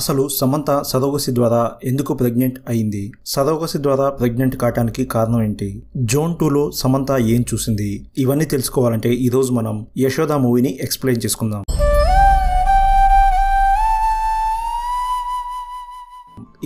అసలు సమంత సదోగసి ద్వారా ఎందుకు ప్రెగ్నెంట్ అయింది సదోగసి ద్వారా ప్రెగ్నెంట్ కావటానికి కారణం ఏంటి జోన్ టూలో సమంత ఏం చూసింది ఇవన్నీ తెలుసుకోవాలంటే ఈరోజు మనం యశోద మూవీని ఎక్స్ప్లెయిన్ చేసుకుందాం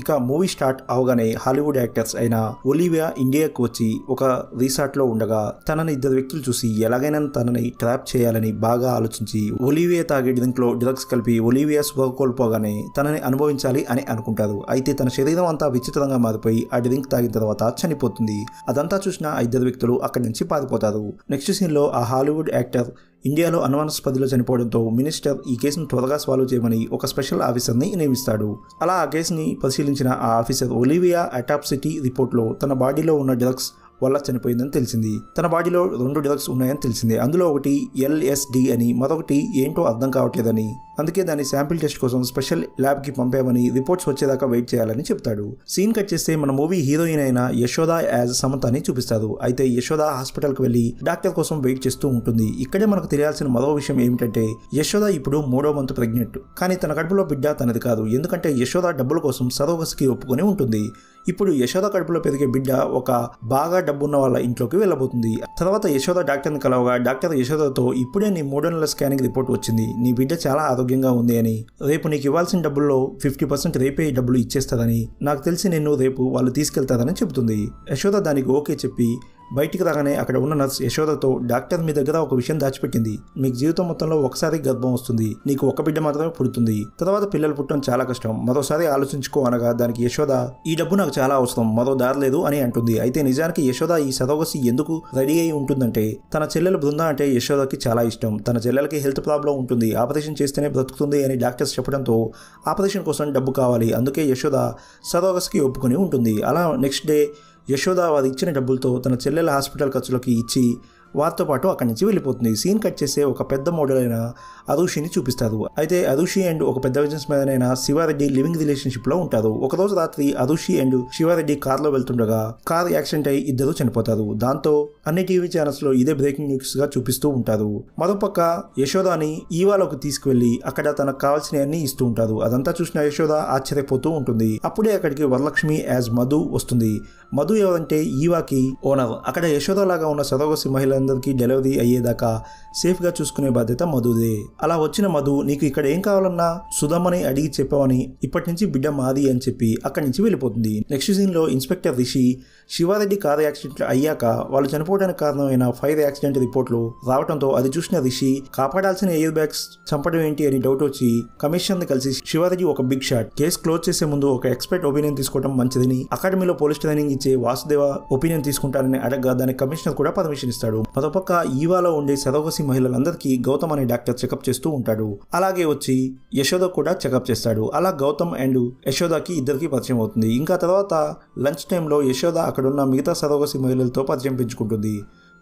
ఇక మూవీ స్టార్ట్ అవగానే హాలీవుడ్ యాక్టర్స్ అయిన ఒలివియా ఇండియాకు వచ్చి ఒక రీసార్ట్లో ఉండగా తనని ఇద్దరు వ్యక్తులు చూసి ఎలాగైనా తనని ట్రాప్ చేయాలని బాగా ఆలోచించి ఒలివియా తాగే డ్రింక్లో డ్రగ్స్ కలిపి ఒలివియా స్పృహ కోల్పోగానే తనని అనుభవించాలి అని అనుకుంటారు అయితే తన శరీరం అంతా విచిత్రంగా మారిపోయి ఆ డ్రింక్ తాగిన తర్వాత చనిపోతుంది అదంతా చూసిన ఇద్దరు వ్యక్తులు అక్కడి నుంచి పారిపోతారు నెక్స్ట్ సీన్లో ఆ హాలీవుడ్ యాక్టర్ ఇండియాలో అనుమానాస్పదిలో చనిపోవడంతో మినిస్టర్ ఈ కేసును త్వరగా సాల్వ్ చేయమని ఒక స్పెషల్ ఆఫీసర్ని నియమిస్తాడు అలా ఆ కేసుని పరిశీలించిన ఆ ఆఫీసర్ ఒలివియా అటాప్సిటీ రిపోర్ట్లో తన బాడీలో ఉన్న డ్రగ్స్ వల్ల చనిపోయిందని తెలిసింది తన బాడీలో రెండు డ్రగ్స్ ఉన్నాయని తెలిసింది అందులో ఒకటి ఎల్ఎస్డి అని మరొకటి ఏంటో అర్థం కావట్లేదని అందుకే దాని శాంపిల్ టెస్ట్ కోసం స్పెషల్ ల్యాబ్కి పంపామని రిపోర్ట్స్ వచ్చేదాకా వెయిట్ చేయాలని చెప్తాడు సీన్ కట్ చేస్తే మన మూవీ హీరోయిన్ అయిన యశోద యాజ్ సమతని చూపిస్తారు అయితే యశోద హాస్పిటల్కి వెళ్ళి డాక్టర్ కోసం వెయిట్ చేస్తూ ఉంటుంది ఇక్కడే మనకు తెలియాల్సిన మరో విషయం ఏమిటంటే యశోద ఇప్పుడు మూడో మంత్ ప్రెగ్నెంట్ కానీ తన కడుపులో బిడ్డ తనది కాదు ఎందుకంటే యశోద డబ్బుల కోసం సరోగస్కి ఒప్పుకొని ఉంటుంది ఇప్పుడు యశోద కడుపులో పెరిగే బిడ్డ ఒక బాగా డబ్బున్న వాళ్ళ ఇంట్లోకి వెళ్ళబోతుంది తర్వాత యశోద డాక్టర్ని కలవగా డాక్టర్ యశోదతో ఇప్పుడే నీ మూడో నెలల స్కానింగ్ రిపోర్ట్ వచ్చింది నీ బిడ్డ చాలా ఆరోగ్య ఆరోగ్యంగా ఉంది అని రేపు నీకు ఇవ్వాల్సిన డబ్బుల్లో ఫిఫ్టీ పర్సెంట్ రేపే డబ్బులు ఇచ్చేస్తారని నాకు తెలిసి నిన్ను రేపు వాళ్ళు తీసుకెళ్తారని చెబుతుంది యశోద దానికి ఓకే చెప్పి బయటికి రాగానే అక్కడ ఉన్న నర్స్ యశోదతో డాక్టర్ మీ దగ్గర ఒక విషయం దాచిపెట్టింది మీకు జీవితం మొత్తంలో ఒకసారి గర్భం వస్తుంది నీకు ఒక బిడ్డ మాత్రమే పుడుతుంది తర్వాత పిల్లలు పుట్టడం చాలా కష్టం మరోసారి ఆలోచించుకో అనగా దానికి యశోద ఈ డబ్బు నాకు చాలా అవసరం మరో దారి లేదు అని అంటుంది అయితే నిజానికి యశోద ఈ సరోగసి ఎందుకు రెడీ అయి ఉంటుందంటే తన చెల్లెలు బృంద అంటే యశోదకి చాలా ఇష్టం తన చెల్లెలకి హెల్త్ ప్రాబ్లం ఉంటుంది ఆపరేషన్ చేస్తేనే బ్రతుకుతుంది అని డాక్టర్స్ చెప్పడంతో ఆపరేషన్ కోసం డబ్బు కావాలి అందుకే యశోద సరోగస్కి ఒప్పుకొని ఉంటుంది అలా నెక్స్ట్ డే యశోదా అది ఇచ్చిన డబ్బులతో తన చెల్లెల హాస్పిటల్ ఖర్చులకి ఇచ్చి వారితో పాటు అక్కడి నుంచి వెళ్ళిపోతుంది సీన్ కట్ చేసే ఒక పెద్ద మోడల్ అయిన అరుషిని చూపిస్తారు అయితే అరుషి అండ్ ఒక పెద్ద బిజినెస్ మ్యాన్ అయిన శివారెడ్డి లివింగ్ రిలేషన్షిప్ లో ఉంటారు ఒకరోజు రాత్రి అరుషి అండ్ శివారెడ్డి లో వెళ్తుండగా కార్ యాక్సిడెంట్ అయి ఇద్దరు చనిపోతారు దాంతో అన్ని టీవీ లో ఇదే బ్రేకింగ్ న్యూస్గా చూపిస్తూ ఉంటారు మరోపక్క యశోదాని ఈవాలోకి తీసుకువెళ్లి అక్కడ తనకు కావాల్సినవన్నీ ఇస్తూ ఉంటారు అదంతా చూసిన యశోద ఆశ్చర్యపోతూ ఉంటుంది అప్పుడే అక్కడికి వరలక్ష్మి యాజ్ మధు వస్తుంది మధు ఎవరంటే ఈవాకి ఓనర్ అక్కడ యశోద లాగా ఉన్న సరోగసి మహిళను అందరికీ డెలివరీ అయ్యేదాకా సేఫ్గా చూసుకునే బాధ్యత మధుదే అలా వచ్చిన మధు నీకు ఇక్కడ ఏం కావాలన్నా సుధమ్మని అడిగి చెప్పామని ఇప్పటి నుంచి బిడ్డ మాది అని చెప్పి అక్కడి నుంచి వెళ్ళిపోతుంది నెక్స్ట్ సీన్లో inspector Rishi Sivareddy car accident అయ్యాక వాళ్ళు చనిపోవడానికి కారణమైన ఫైర్ యాక్సిడెంట్ రిపోర్ట్లు రావడంతో అది చూసిన రిషి కాపాడాల్సిన ఎయిర్ బ్యాగ్స్ చంపడం ఏంటి అని డౌట్ వచ్చి కమిషన్ కలిసి శివారెడ్డి ఒక బిగ్ షాట్ కేసు క్లోజ్ చేసే ముందు ఒక ఎక్స్పర్ట్ ఒపీనియన్ తీసుకోవడం మంచిదని అకాడమీలో పోలీస్ ట్రైనింగ్ ఇచ్చే వాసుదేవ ఒపీనియన్ తీసుకుంటారని అడగ దానికి కమిషనర్ కూడా పర్మిషన్ ఇస్తాడు మరోపక్క ఈవాలో ఉండే శరోగసి మహిళలందరికీ గౌతమ్ అనే డాక్టర్ చెకప్ చేస్తూ ఉంటాడు అలాగే వచ్చి యశోద కూడా చెకప్ చేస్తాడు అలా గౌతమ్ అండ్ యశోదకి ఇద్దరికి పరిచయం అవుతుంది ఇంకా తర్వాత లంచ్ టైంలో యశోద అక్కడున్న మిగతా సరోగసి మహిళలతో పరిచయం పెంచుకుంటుంది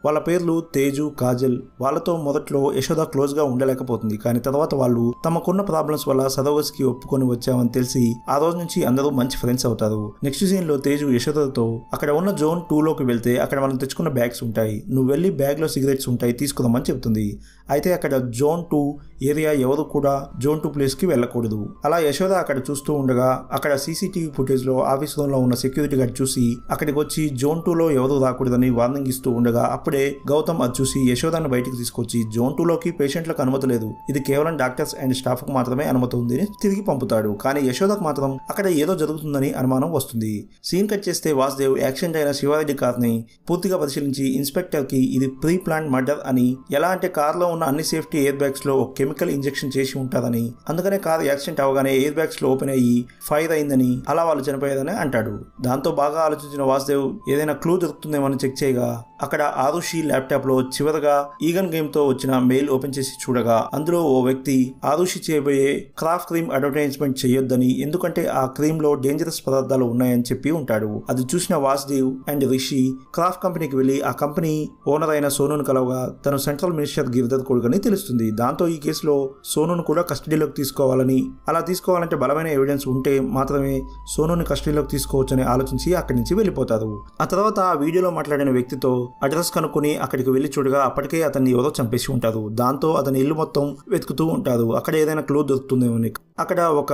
వాళ్ళ పేర్లు తేజు కాజల్ వాళ్ళతో మొదట్లో యశోద క్లోజ్ గా ఉండలేకపోతుంది కానీ తర్వాత వాళ్ళు తమకున్న ప్రాబ్లమ్స్ వల్ల కి ఒప్పుకొని వచ్చామని తెలిసి ఆ రోజు నుంచి అందరూ మంచి ఫ్రెండ్స్ అవుతారు నెక్స్ట్ సీన్లో తేజు యశోదతో అక్కడ ఉన్న జోన్ టూ లోకి వెళ్తే అక్కడ మనం తెచ్చుకున్న బ్యాగ్స్ ఉంటాయి నువ్వు వెళ్ళి బ్యాగ్ లో సిగరెట్స్ ఉంటాయి తీసుకుందామని చెప్తుంది అయితే అక్కడ జోన్ టూ ఏరియా ఎవరు కూడా జోన్ టూ ప్లేస్ కి వెళ్ళకూడదు అలా యశోద అక్కడ చూస్తూ ఉండగా అక్కడ సీసీటీవీ లో ఆఫీస్ రూమ్ లో ఉన్న సెక్యూరిటీ గార్డ్ చూసి అక్కడికి వచ్చి జోన్ టూ లో ఎవరు రాకూడదని వార్నింగ్ ఇస్తూ ఉండగా అప్పుడు అప్పుడే గౌతమ్ అది చూసి యశోదాన్ని బయటకు తీసుకొచ్చి జోన్ టూలోకి పేషెంట్లకు అనుమతి లేదు ఇది కేవలం డాక్టర్స్ అండ్ స్టాఫ్ కు మాత్రమే అనుమతి ఉందని తిరిగి పంపుతాడు కానీ యశోదకు మాత్రం అక్కడ ఏదో జరుగుతుందని అనుమానం వస్తుంది సీన్ కట్ చేస్తే వాసుదేవ్ యాక్సిడెంట్ అయిన శివారెడ్డి ని పూర్తిగా పరిశీలించి ఇన్స్పెక్టర్ కి ఇది ప్రీ ప్లాన్ మర్డర్ అని ఎలా అంటే లో ఉన్న అన్ని సేఫ్టీ ఎయిర్ బ్యాగ్స్ లో ఒక కెమికల్ ఇంజెక్షన్ చేసి ఉంటారని అందుకనే కార్ యాక్సిడెంట్ అవగానే ఎయిర్ బ్యాగ్స్ లో ఓపెన్ అయ్యి ఫైర్ అయిందని అలా వాళ్ళు చనిపోయేదని అంటాడు దాంతో బాగా ఆలోచించిన వాసుదేవ్ ఏదైనా క్లూ దొరుకుతుందేమో చెక్ చేయగా అక్కడ ఆరుషి ల్యాప్టాప్లో చివరగా ఈగన్ గేమ్తో వచ్చిన మెయిల్ ఓపెన్ చేసి చూడగా అందులో ఓ వ్యక్తి ఆరుషి చేయబోయే క్రాఫ్ట్ క్రీమ్ అడ్వర్టైజ్మెంట్ చేయొద్దని ఎందుకంటే ఆ క్రీమ్ లో డేంజరస్ పదార్థాలు ఉన్నాయని చెప్పి ఉంటాడు అది చూసిన వాసుదేవ్ అండ్ రిషి క్రాఫ్ట్ కంపెనీకి వెళ్లి ఆ కంపెనీ ఓనర్ అయిన సోనూను కలవగా తను సెంట్రల్ మినిస్టర్ గిరిధర్ కొడుకని తెలుస్తుంది దాంతో ఈ కేసులో సోనూను కూడా కస్టడీలోకి తీసుకోవాలని అలా తీసుకోవాలంటే బలమైన ఎవిడెన్స్ ఉంటే మాత్రమే సోనూని కస్టడీలోకి తీసుకోవచ్చని ఆలోచించి అక్కడి నుంచి వెళ్ళిపోతారు ఆ తర్వాత ఆ వీడియోలో మాట్లాడిన వ్యక్తితో అడ్రస్ కనుక్కుని అక్కడికి వెళ్ళి చూడగా అప్పటికే అతన్ని ఎవరో చంపేసి ఉంటారు దాంతో అతని ఇల్లు మొత్తం వెతుకుతూ ఉంటారు అక్కడ ఏదైనా క్లూ దొరుకుతుందేమో అక్కడ ఒక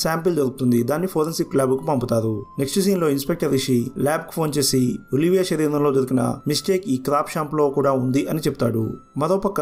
శాంపిల్ దొరుకుతుంది దాన్ని ఫోరెన్సిక్ ల్యాబ్ కు పంపుతారు నెక్స్ట్ సీన్ లో ఇన్స్పెక్టర్ రిషి ల్యాబ్ కు ఫోన్ చేసి ఒలివియా శరీరంలో దొరికిన మిస్టేక్ ఈ క్రాప్ షాంప్ లో కూడా ఉంది అని చెప్తాడు మరోపక్క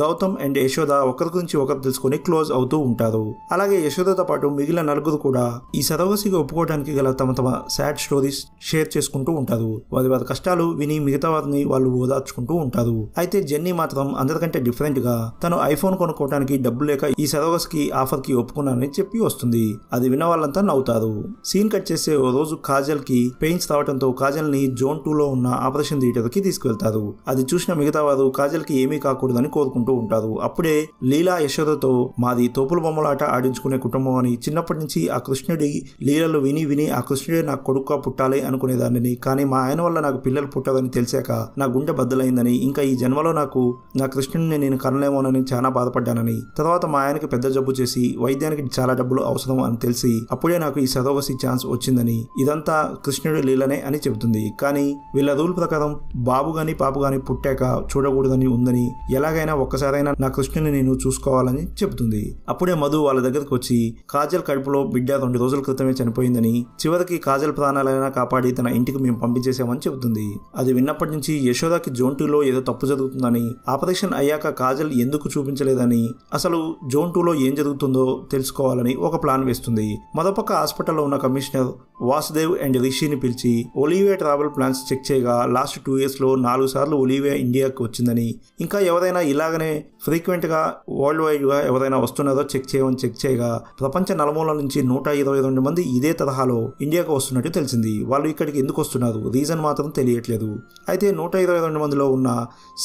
గౌతమ్ అండ్ యశోద ఒకరి గురించి ఒకరు తెలుసుకుని క్లోజ్ అవుతూ ఉంటారు అలాగే యశోదతో పాటు మిగిలిన నలుగురు కూడా ఈ సరవసిగా ఒప్పుకోవడానికి గల తమ తమ సాడ్ స్టోరీస్ షేర్ చేసుకుంటూ ఉంటారు వారి వారి కష్టాలు విని మిగతా వారిని వాళ్ళు ఓదార్చుకుంటూ ఉంటారు అయితే జెన్నీ మాత్రం అందరికంటే డిఫరెంట్ గా తను ఐఫోన్ కొనుక్కోవడానికి డబ్బు లేక ఈ సరోవర్స్ కి ఆఫర్ కి ఒప్పుకున్నానని చెప్పి వస్తుంది అది విన్న వాళ్ళంతా నవ్వుతారు సీన్ కట్ చేసే ఓ రోజు కాజల్ కి పెయిన్స్ రావడంతో కాజల్ ని జోన్ టూ లో ఉన్న ఆపరేషన్ థియేటర్ కి తీసుకువెళ్తారు అది చూసిన మిగతా వారు కాజల్ కి ఏమీ కాకూడదని కోరుకుంటూ ఉంటారు అప్పుడే లీలా యశోదతో మాది తోపుల బొమ్మలాట ఆడించుకునే కుటుంబం అని చిన్నప్పటి నుంచి ఆ కృష్ణుడి లీలలు విని విని ఆ కృష్ణుడే నాకు కొడుకు పుట్టాలి అనుకునేదాన్ని కానీ మా ఆయన వల్ల నాకు పిల్లలు పుట్టాలని తెలిసాక నా గుండె బద్దలైందని ఇంకా ఈ జన్మలో నాకు నా కృష్ణుడిని నేను కనలేమోనని చాలా బాధపడ్డానని తర్వాత మా ఆయనకి పెద్ద జబ్బు చేసి వైద్యానికి చాలా డబ్బులు అవసరం అని తెలిసి అప్పుడే నాకు ఈ సదోవసి ఛాన్స్ వచ్చిందని ఇదంతా కృష్ణుడి లీలనే అని చెబుతుంది కానీ వీళ్ళ రూల్ ప్రకారం బాబు గాని పాపు గాని పుట్టాక చూడకూడదని ఉందని ఎలాగైనా ఒక్కసారైనా నా కృష్ణుని నేను చూసుకోవాలని చెబుతుంది అప్పుడే మధు వాళ్ళ దగ్గరకు వచ్చి కాజల్ కడుపులో బిడ్డ రెండు రోజుల క్రితమే చనిపోయిందని చివరికి కాజల్ ప్రాణాలైనా కాపాడి తన ఇంటికి మేము పంపించేసామని చెబుతుంది అది విన్నప్పటి నుంచి యశోదకి జోన్ టూలో ఏదో తప్పు జరుగుతుందని ఆపరేషన్ అయ్యాక కాజల్ ఎందుకు చూపించలేదని అసలు జోన్ టూలో ఏం జరుగుతుందో తెలుసుకోవాలని ఒక ప్లాన్ వేస్తుంది మరోపక్క హాస్పిటల్లో ఉన్న కమిషనర్ వాసుదేవ్ అండ్ రిషిని పిలిచి ఒలివే ట్రావెల్ ప్లాన్స్ చెక్ చేయగా లాస్ట్ టూ ఇయర్స్లో నాలుగు సార్లు ఒలివే ఇండియాకి వచ్చిందని ఇంకా ఎవరైనా ఇలాగనే ఫ్రీక్వెంట్గా వరల్డ్ వైడ్గా ఎవరైనా వస్తున్నారో చెక్ చేయమని చెక్ చేయగా ప్రపంచ నలమూల నుంచి నూట ఇరవై రెండు మంది ఇదే తరహాలో ఇండియాకు వస్తున్నట్టు తెలిసింది వాళ్ళు ఇక్కడికి ఎందుకు వస్తున్నారు రీజన్ మాత్రం తెలియట్లేదు అయితే నూట ఇరవై రెండు మందిలో ఉన్న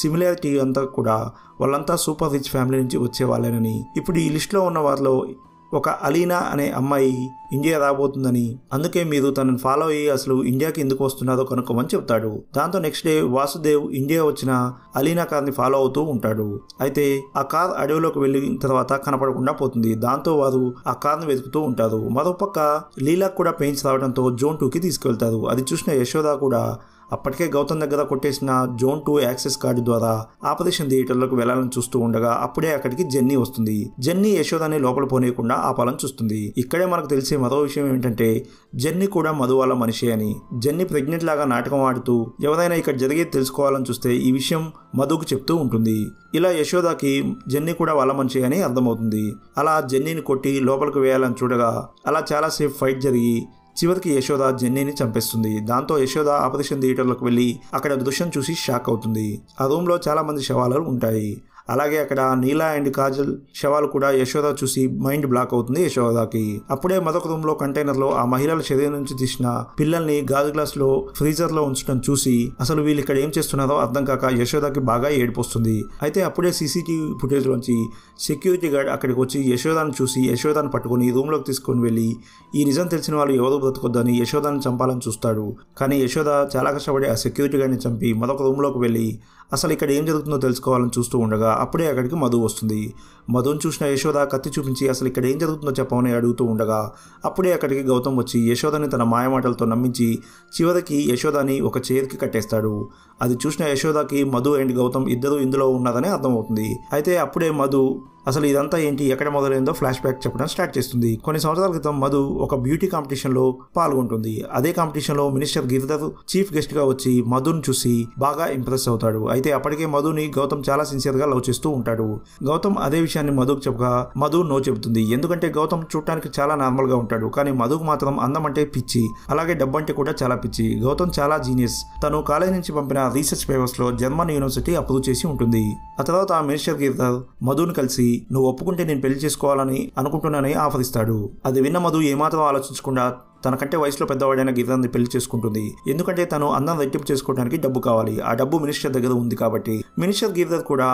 సిమిలారిటీ అంతా కూడా వాళ్ళంతా సూపర్ రిచ్ ఫ్యామిలీ నుంచి వచ్చేవాళ్ళేనని ఇప్పుడు ఈ లిస్ట్లో ఉన్న వారిలో ఒక అలీనా అనే అమ్మాయి ఇండియా రాబోతుందని అందుకే మీరు తనను ఫాలో అయ్యి అసలు ఇండియాకి ఎందుకు వస్తున్నారో కనుక్కోమని చెప్తాడు దాంతో నెక్స్ట్ డే వాసుదేవ్ ఇండియా వచ్చిన అలీనా కార్ని ఫాలో అవుతూ ఉంటాడు అయితే ఆ కార్ అడవిలోకి వెళ్ళిన తర్వాత కనపడకుండా పోతుంది దాంతో వారు ఆ కార్ను వెతుకుతూ ఉంటారు మరోపక్క లీలా కూడా పెయిన్స్ రావడంతో జోన్ టూకి తీసుకెళ్తారు అది చూసిన యశోద కూడా అప్పటికే గౌతమ్ దగ్గర కొట్టేసిన జోన్ టూ యాక్సెస్ కార్డు ద్వారా ఆపరేషన్ థియేటర్లకు వెళ్లాలని చూస్తూ ఉండగా అప్పుడే అక్కడికి జెన్నీ వస్తుంది జెన్నీ యశోదాని లోపల పోనీయకుండా ఆపాలని చూస్తుంది ఇక్కడే మనకు తెలిసే మరో విషయం ఏంటంటే జెన్నీ కూడా మధు వాళ్ళ మనిషి అని జెన్నీ ప్రెగ్నెంట్ లాగా నాటకం ఆడుతూ ఎవరైనా ఇక్కడ జరిగేది తెలుసుకోవాలని చూస్తే ఈ విషయం మధుకు చెప్తూ ఉంటుంది ఇలా యశోదాకి జెన్నీ కూడా వాళ్ళ మనిషి అని అర్థమవుతుంది అలా జెన్నీని కొట్టి లోపలికి వేయాలని చూడగా అలా చాలాసేపు ఫైట్ జరిగి చివరికి యశోద జెన్నీని చంపేస్తుంది దాంతో యశోద ఆపరేషన్ థియేటర్లోకి వెళ్ళి అక్కడ దృశ్యం చూసి షాక్ అవుతుంది ఆ రూమ్లో చాలా మంది శవాలు ఉంటాయి అలాగే అక్కడ నీలా అండ్ కాజల్ శవాలు కూడా యశోద చూసి మైండ్ బ్లాక్ అవుతుంది యశోదకి అప్పుడే మరొక రూమ్ లో కంటైనర్ లో ఆ మహిళల శరీరం నుంచి తీసిన పిల్లల్ని గాజు గ్లాస్ లో ఫ్రీజర్ లో ఉంచడం చూసి అసలు వీళ్ళు ఇక్కడ ఏం చేస్తున్నారో అర్థం కాక యశోదకి బాగా ఏడిపోస్తుంది అయితే అప్పుడే సీసీటీవీ ఫుటేజ్ లోంచి సెక్యూరిటీ గార్డ్ అక్కడికి వచ్చి యశోదాను చూసి యశోదాను పట్టుకుని రూమ్ లోకి తీసుకొని వెళ్ళి ఈ నిజం తెలిసిన వాళ్ళు ఎవరు బ్రతకొద్దని యశోదాను చంపాలని చూస్తాడు కానీ యశోద చాలా కష్టపడి ఆ సెక్యూరిటీ గార్డ్ని చంపి మరొక రూమ్ లోకి వెళ్ళి అసలు ఇక్కడ ఏం జరుగుతుందో తెలుసుకోవాలని చూస్తూ ఉండగా అప్పుడే అక్కడికి మధు వస్తుంది మధుని చూసిన యశోద కత్తి చూపించి అసలు ఇక్కడ ఏం జరుగుతుందో చెప్పమని అడుగుతూ ఉండగా అప్పుడే అక్కడికి గౌతమ్ వచ్చి యశోదని తన మాయమాటలతో నమ్మించి చివరికి యశోదని ఒక చేతికి కట్టేస్తాడు అది చూసిన యశోదకి మధు అండ్ గౌతమ్ ఇద్దరు ఇందులో ఉన్నదని అర్థమవుతుంది అయితే అప్పుడే మధు అసలు ఇదంతా ఏంటి ఎక్కడ మొదలైందో ఫ్లాష్ బ్యాక్ చెప్పడం స్టార్ట్ చేస్తుంది కొన్ని సంవత్సరాల క్రితం మధు ఒక బ్యూటీ కాంపిటీషన్ లో పాల్గొంటుంది అదే కాంపిటీషన్ లో మినిస్టర్ గిరిధర్ చీఫ్ గెస్ట్ గా వచ్చి మధుని చూసి బాగా ఇంప్రెస్ అవుతాడు అయితే అప్పటికే మధుని గౌతమ్ చాలా సిన్సియర్ గా లవ్ చేస్తూ ఉంటాడు గౌతమ్ అదే విషయాన్ని మధుకు చెప్పగా మధు నో చెబుతుంది ఎందుకంటే గౌతమ్ చూడటానికి చాలా నార్మల్ గా ఉంటాడు కానీ మధుకు మాత్రం అందం అంటే పిచ్చి అలాగే డబ్బంటే కూడా చాలా పిచ్చి గౌతమ్ చాలా జీనియస్ తను కాలేజ్ నుంచి పంపిన రీసెర్చ్ పేపర్స్ లో జర్మన్ యూనివర్సిటీ అప్రూవ్ చేసి ఉంటుంది ఆ తర్వాత ఆ మేషర్ గిరిధర్ మధుని కలిసి నువ్వు ఒప్పుకుంటే నేను పెళ్లి చేసుకోవాలని అనుకుంటున్నానని ఆఫర్ ఇస్తాడు అది విన్న మధు ఏమాత్రం ఆలోచించకుండా తనకంటే వయసులో పెద్దవాడైన గీతాన్ని పెళ్లి చేసుకుంటుంది ఎందుకంటే తను అందం రెట్టింపు చేసుకోవడానికి డబ్బు కావాలి ఆ డబ్బు మినిస్టర్ దగ్గర ఉంది కాబట్టి మినిస్టర్ గీర్ధర్ కూడా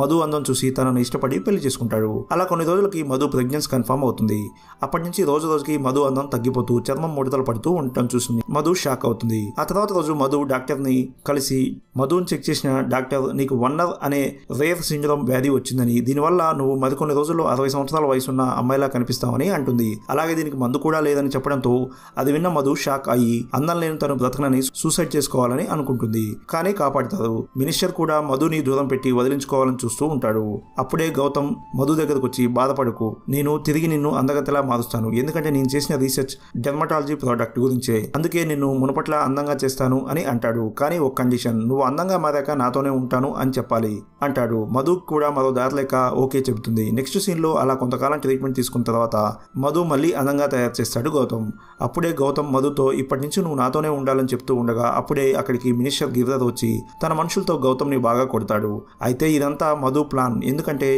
మధు అందం చూసి తనను ఇష్టపడి పెళ్లి చేసుకుంటాడు అలా కొన్ని రోజులకి మధు ప్రెగ్నెన్స్ కన్ఫర్మ్ అవుతుంది అప్పటి నుంచి రోజు రోజుకి మధు అందం తగ్గిపోతూ చర్మం ముడతలు పడుతూ ఉండటం చూసింది మధు షాక్ అవుతుంది ఆ తర్వాత రోజు మధు డాక్టర్ని కలిసి మధుని చెక్ చేసిన డాక్టర్ నీకు వన్నర్ అనే రేర్ సిండ్రోమ్ వ్యాధి వచ్చిందని దీనివల్ల నువ్వు మరికొన్ని రోజుల్లో అరవై సంవత్సరాల వయసున్న అమ్మాయిలా కనిపిస్తావని అంటుంది అలాగే దీనికి మందు కూడా లేదని చెప్పడంతో అది విన్న మధు షాక్ అయ్యి అందం లేని తను బ్రతకనని సూసైడ్ చేసుకోవాలని అనుకుంటుంది కానీ కాపాడుతాడు మినిస్టర్ కూడా మధుని దూరం పెట్టి వదిలించుకోవాలని చూస్తూ ఉంటాడు అప్పుడే గౌతమ్ మధు దగ్గరకు వచ్చి బాధపడుకు నేను తిరిగి నిన్ను అందగతలా మారుస్తాను ఎందుకంటే నేను చేసిన రీసెర్చ్ డెర్మటాలజీ ప్రోడక్ట్ గురించే అందుకే నిన్ను మునపట్ల అందంగా చేస్తాను అని అంటాడు కానీ ఒక కండిషన్ నువ్వు అందంగా మారాక నాతోనే ఉంటాను అని చెప్పాలి అంటాడు మధు కూడా మరో దారి లేక ఓకే చెబుతుంది నెక్స్ట్ సీన్లో అలా కొంతకాలం ట్రీట్మెంట్ తీసుకున్న తర్వాత మధు మళ్ళీ అందంగా తయారు చేస్తాడు గౌతమ్ అప్పుడే గౌతమ్ మధుతో ఇప్పటి నుంచి నువ్వు నాతోనే ఉండాలని చెప్తూ ఉండగా అప్పుడే అక్కడికి మినిస్టర్ గిరిధర్ వచ్చి తన మనుషులతో గౌతమ్ని బాగా కొడతాడు అయితే ఇదంతా మధు ప్లాన్ ఎందుకంటే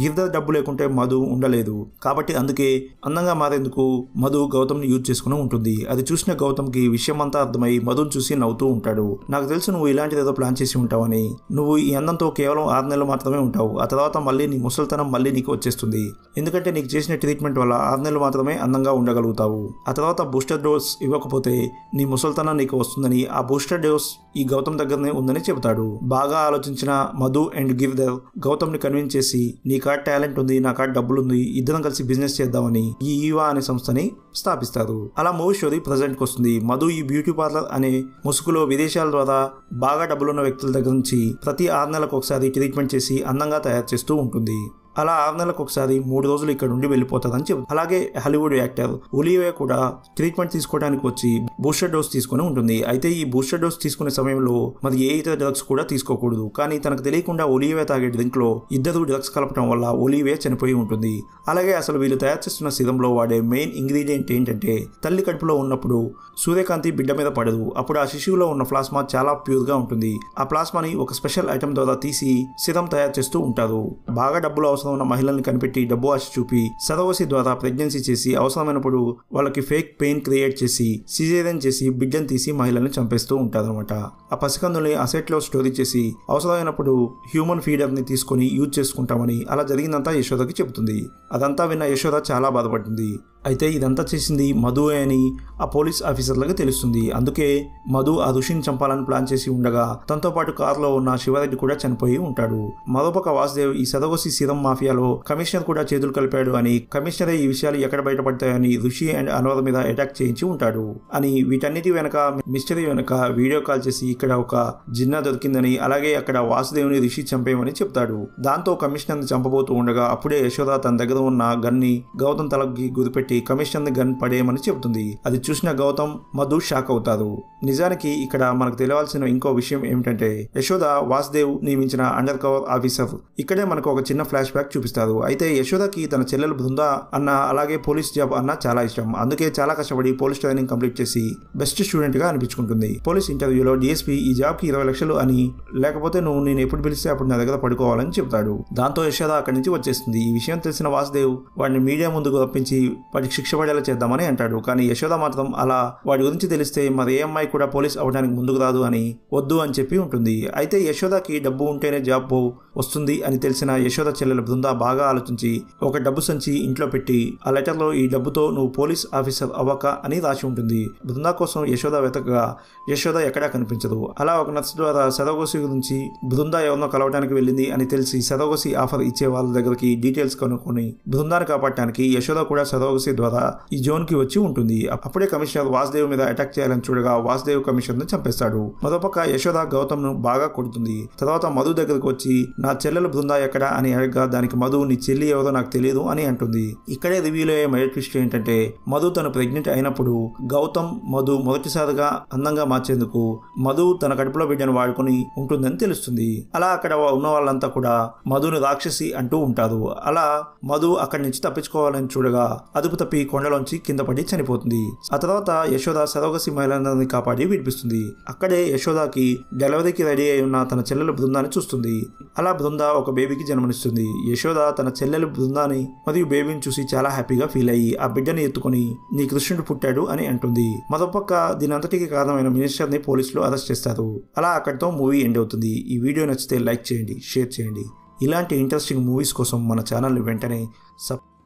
గిరిధర్ డబ్బు లేకుంటే మధు ఉండలేదు కాబట్టి అందుకే అందంగా మారేందుకు మధు గౌతమ్ని యూజ్ చేసుకుని ఉంటుంది అది చూసిన గౌతమ్కి విషయం అంతా అర్థమై మధుని చూసి నవ్వుతూ ఉంటాడు నాకు తెలుసు నువ్వు ఇలాంటిది ఏదో ప్లాన్ చేసి ఉంటావని నువ్వు ఈ అందంతో కేవలం ఆరు నెలలు మాత్రమే ఉంటావు ఆ తర్వాత మళ్ళీ నీ ముసలితనం మళ్ళీ నీకు వచ్చేస్తుంది ఎందుకంటే నీకు చేసిన ట్రీట్మెంట్ వల్ల ఆరు నెలలు మాత్రమే అందంగా ఉండగలుగుతావు ఆ తర్వాత బూస్టర్ డోస్ ఇవ్వకపోతే నీ ముసల్తనం నీకు వస్తుందని ఆ బూస్టర్ డోస్ ఈ గౌతమ్ దగ్గరనే ఉందని చెబుతాడు బాగా ఆలోచించిన మధు అండ్ గివ్ దేవ్ గౌతమ్ని కన్విన్స్ చేసి నీ కాడ టాలెంట్ ఉంది నా కాడ డబ్బులు ఉంది ఇద్దరం కలిసి బిజినెస్ చేద్దామని ఈ ఈవా అనే సంస్థని స్థాపిస్తారు అలా మూవీ షోది ప్రజెంట్ వస్తుంది మధు ఈ బ్యూటీ పార్లర్ అనే ముసుగులో విదేశాల ద్వారా బాగా డబ్బులున్న వ్యక్తుల దగ్గర నుంచి ప్రతి ఆరు నెలలకు ఒకసారి ట్రీట్మెంట్ చేసి అందంగా తయారు చేస్తూ ఉంటుంది అలా ఆరు నెలలకు ఒకసారి మూడు రోజులు ఇక్కడ నుండి వెళ్ళిపోతుందని చెబుతుంది అలాగే హాలీవుడ్ యాక్టర్ ఒలివే కూడా ట్రీట్మెంట్ తీసుకోవడానికి వచ్చి బూస్టర్ డోస్ తీసుకుని ఉంటుంది అయితే ఈ బూస్టర్ డోస్ తీసుకునే సమయంలో మరి ఏ ఇతర డ్రగ్స్ కూడా తీసుకోకూడదు కానీ తనకు తెలియకుండా ఒలివే తాగే డ్రింక్ లో ఇద్దరు డ్రగ్స్ కలపడం వల్ల ఒలివే చనిపోయి ఉంటుంది అలాగే అసలు వీళ్ళు తయారు చేస్తున్న సిరంలో వాడే మెయిన్ ఇంగ్రీడియంట్ ఏంటంటే తల్లి కడుపులో ఉన్నప్పుడు సూర్యకాంతి బిడ్డ మీద పడదు అప్పుడు ఆ శిశువులో ఉన్న ప్లాస్మా చాలా ప్యూర్ గా ఉంటుంది ఆ ప్లాస్మాని ఒక స్పెషల్ ఐటమ్ ద్వారా తీసి సిరం తయారు చేస్తూ ఉంటారు బాగా డబ్బులు అవసరం అవస్థలో ఉన్న మహిళల్ని కనిపెట్టి డబ్బు ఆశ చూపి సదవసి ద్వారా ప్రెగ్నెన్సీ చేసి అవసరమైనప్పుడు వాళ్ళకి ఫేక్ పెయిన్ క్రియేట్ చేసి సిజేరియన్ చేసి బిడ్డను తీసి మహిళల్ని చంపేస్తూ ఉంటారనమాట ఆ పసికందుని అసెట్లో స్టోరీ చేసి అవసరమైనప్పుడు హ్యూమన్ ఫీడర్ని తీసుకొని యూజ్ చేసుకుంటామని అలా జరిగిందంతా యశోదకి చెబుతుంది అదంతా విన్న యశోద చాలా బాధపడుతుంది అయితే ఇదంతా చేసింది మధు అని ఆ పోలీస్ ఆఫీసర్లకు తెలుస్తుంది అందుకే మధు ఆ ఋషిని చంపాలని ప్లాన్ చేసి ఉండగా తనతో పాటు కారులో ఉన్న శివారెడ్డి కూడా చనిపోయి ఉంటాడు మరోపక్క వాసుదేవ్ ఈ సదగోసి సిరం మాఫియాలో కమిషనర్ కూడా చేతులు కలిపాడు అని కమిషనరే ఈ విషయాలు ఎక్కడ బయటపడతాయని ఋషి అండ్ అన్వర్ మీద అటాక్ చేయించి ఉంటాడు అని వీటన్నిటి వెనక మిస్టరీ వెనక వీడియో కాల్ చేసి ఇక్కడ ఒక జిన్నా దొరికిందని అలాగే అక్కడ వాసుదేవుని ఋషి చంపేయమని చెప్తాడు దాంతో కమిషనర్ చంపబోతూ ఉండగా అప్పుడే యశోద తన దగ్గర ఉన్న గన్ని గౌతమ్ తలకి గురిపెట్టి పెట్టి కమిషన్ గన్ పడేయమని చెబుతుంది అది చూసిన గౌతమ్ మధు షాక్ అవుతారు నిజానికి ఇక్కడ మనకు తెలియాల్సిన ఇంకో విషయం ఏమిటంటే యశోద వాసుదేవ్ నియమించిన అండర్ కవర్ ఆఫీసర్ ఇక్కడే మనకు ఒక చిన్న ఫ్లాష్ బ్యాక్ చూపిస్తారు అయితే యశోదకి తన చెల్లెలు బృందా అన్న అలాగే పోలీస్ జాబ్ అన్న చాలా ఇష్టం అందుకే చాలా కష్టపడి పోలీస్ ట్రైనింగ్ కంప్లీట్ చేసి బెస్ట్ స్టూడెంట్ గా అనిపించుకుంటుంది పోలీస్ ఇంటర్వ్యూలో డిఎస్పీ ఈ జాబ్ కి ఇరవై లక్షలు అని లేకపోతే నువ్వు నేను ఎప్పుడు పిలిస్తే అప్పుడు నా దగ్గర పడుకోవాలని చెప్తాడు దాంతో యశోద అక్కడి నుంచి వచ్చేస్తుంది ఈ విషయం తెలిసిన వాసుదేవ్ వాడిని మీడియా ముందుకు తప్పించి వాడికి శిక్ష పడేలా చేద్దామని అంటాడు కానీ యశోద మాత్రం అలా వాడి గురించి తెలిస్తే మరి ఏ అమ్మాయి కూడా పోలీస్ అవ్వడానికి ముందుకు రాదు అని వద్దు అని చెప్పి ఉంటుంది అయితే యశోదకి డబ్బు ఉంటేనే జాబ్ వస్తుంది అని తెలిసిన యశోద చెల్లెల బృందా బాగా ఆలోచించి ఒక డబ్బు సంచి ఇంట్లో పెట్టి ఆ లెటర్లో ఈ డబ్బుతో నువ్వు పోలీస్ ఆఫీసర్ అవ్వక అని రాసి ఉంటుంది బృందా కోసం యశోద వెతకగా యశోద ఎక్కడా కనిపించదు అలా ఒక నర్స్ ద్వారా సెదగోసి గురించి బృందా ఎవరినో కలవడానికి వెళ్ళింది అని తెలిసి సెదగోసి ఆఫర్ ఇచ్చే వాళ్ళ దగ్గరికి డీటెయిల్స్ కనుక్కొని బృందాన్ని కాపాడటానికి యశోద కూడా సెదగోసి ఎల్ఓసీ ద్వారా ఈ జోన్ కి వచ్చి ఉంటుంది అప్పుడే కమిషనర్ వాసుదేవ్ మీద అటాక్ చేయాలని చూడగా వాసుదేవ్ కమిషనర్ ను చంపేస్తాడు మరోపక్క యశోద గౌతమ్ ను బాగా కొడుతుంది తర్వాత మధు దగ్గరకు వచ్చి నా చెల్లెల బృందా ఎక్కడ అని అడగగా దానికి మధు నీ చెల్లి ఎవరో నాకు తెలియదు అని అంటుంది ఇక్కడే రివ్యూలో అయ్యే మొదటి ట్విస్ట్ ఏంటంటే మధు తను ప్రెగ్నెంట్ అయినప్పుడు గౌతమ్ మధు మొదటిసారిగా అందంగా మార్చేందుకు మధు తన కడుపులో బిడ్డను వాడుకుని ఉంటుందని తెలుస్తుంది అలా అక్కడ ఉన్న వాళ్ళంతా కూడా మధుని రాక్షసి అంటూ ఉంటారు అలా మధు అక్కడి నుంచి తప్పించుకోవాలని చూడగా అదుపు తప్పి కొండలోంచి కింద పడి చనిపోతుంది ఆ తర్వాత యశోద సరోగసి మహిళలందరినీ కాపాడి విడిపిస్తుంది అక్కడే యశోదకి డెలివరీకి రెడీ అయి ఉన్న తన చెల్లెలు బృందాన్ని చూస్తుంది అలా బృంద ఒక బేబీకి జన్మనిస్తుంది యశోద తన చెల్లెలు బృందాన్ని మరియు బేబీని చూసి చాలా హ్యాపీగా ఫీల్ అయ్యి ఆ బిడ్డని ఎత్తుకుని నీ కృష్ణుడు పుట్టాడు అని అంటుంది మరోపక్క దీనంతటికి కారణమైన మినిస్టర్ ని పోలీసులు అరెస్ట్ చేస్తారు అలా అక్కడితో మూవీ ఎండ్ అవుతుంది ఈ వీడియో నచ్చితే లైక్ చేయండి షేర్ చేయండి ఇలాంటి ఇంట్రెస్టింగ్ మూవీస్ కోసం మన ఛానల్ని వెంటనే సబ్స్క్రైబ్